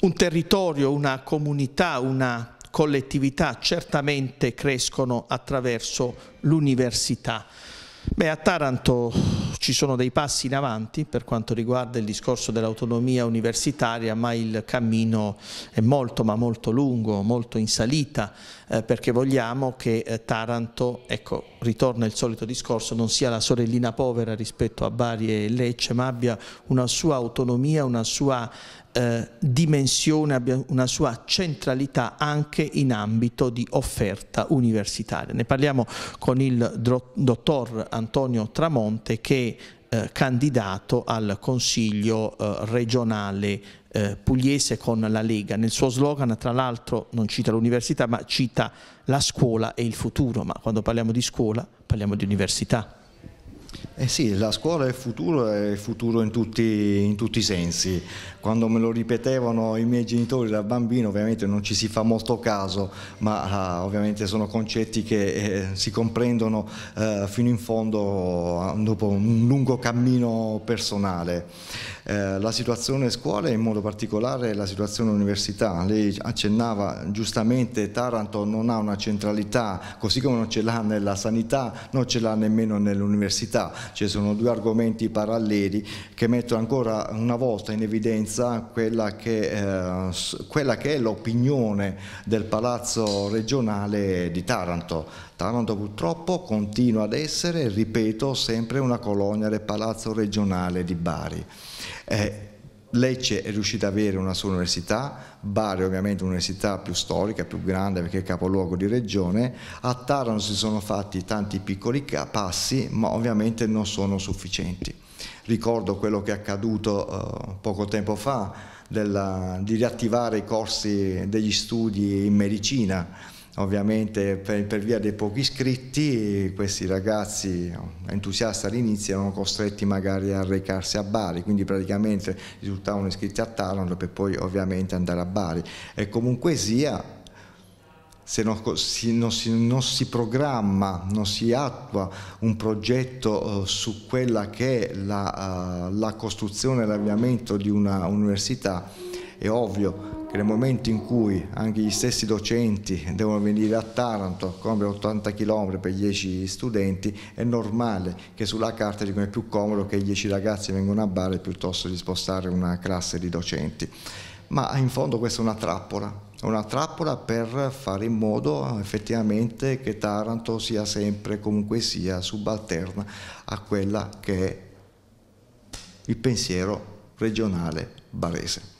un territorio, una comunità, una collettività certamente crescono attraverso l'università. Beh, a Taranto ci sono dei passi in avanti per quanto riguarda il discorso dell'autonomia universitaria, ma il cammino è molto ma molto lungo, molto in salita, eh, perché vogliamo che eh, Taranto, ecco, ritorna il solito discorso, non sia la sorellina povera rispetto a Bari e Lecce, ma abbia una sua autonomia, una sua eh, dimensione, abbia una sua centralità anche in ambito di offerta universitaria. Ne parliamo con il dottor Antonio Tramonte che è eh, candidato al Consiglio eh, regionale pugliese con la Lega. Nel suo slogan, tra l'altro, non cita l'università, ma cita la scuola e il futuro. Ma quando parliamo di scuola, parliamo di università. Eh sì, la scuola è il futuro, è il futuro in tutti, in tutti, i sensi. Quando me lo ripetevano i miei genitori da bambino, ovviamente non ci si fa molto caso, ma ah, ovviamente sono concetti che eh, si comprendono eh, fino in fondo ah, dopo un lungo cammino personale. Eh, la situazione scuola e in modo particolare la situazione università. Lei accennava giustamente Taranto non ha una centralità, così come non ce l'ha nella sanità, non ce l'ha nemmeno nell'università ci sono due argomenti paralleli che mettono ancora una volta in evidenza quella che, eh, quella che è l'opinione del Palazzo regionale di Taranto. Taranto purtroppo continua ad essere, ripeto, sempre una colonia del Palazzo regionale di Bari. Eh, Lecce è riuscita ad avere una sua università, Bari ovviamente un'università più storica, più grande perché è capoluogo di regione, a Taranto si sono fatti tanti piccoli passi ma ovviamente non sono sufficienti. Ricordo quello che è accaduto eh, poco tempo fa della, di riattivare i corsi degli studi in medicina, Ovviamente per, per via dei pochi iscritti questi ragazzi entusiasti all'inizio erano costretti magari a recarsi a Bari, quindi praticamente risultavano iscritti a Taranto per poi ovviamente andare a Bari. E comunque sia, se non si, non, si, non si, programma, non si attua un progetto eh, su quella che è la, uh, la costruzione e l'avviamento di una università, è ovvio che nel momento in cui anche gli stessi docenti devono venire a Taranto, compiere 80 km per 10 studenti, è normale che sulla carta dicono è più comodo che 10 ragazzi vengano a Bari piuttosto di spostare una classe di docenti. Ma in fondo questa è una trappola, una trappola per fare in modo effettivamente che Taranto sia sempre, comunque sia, subalterna a quella che è il pensiero regionale barese.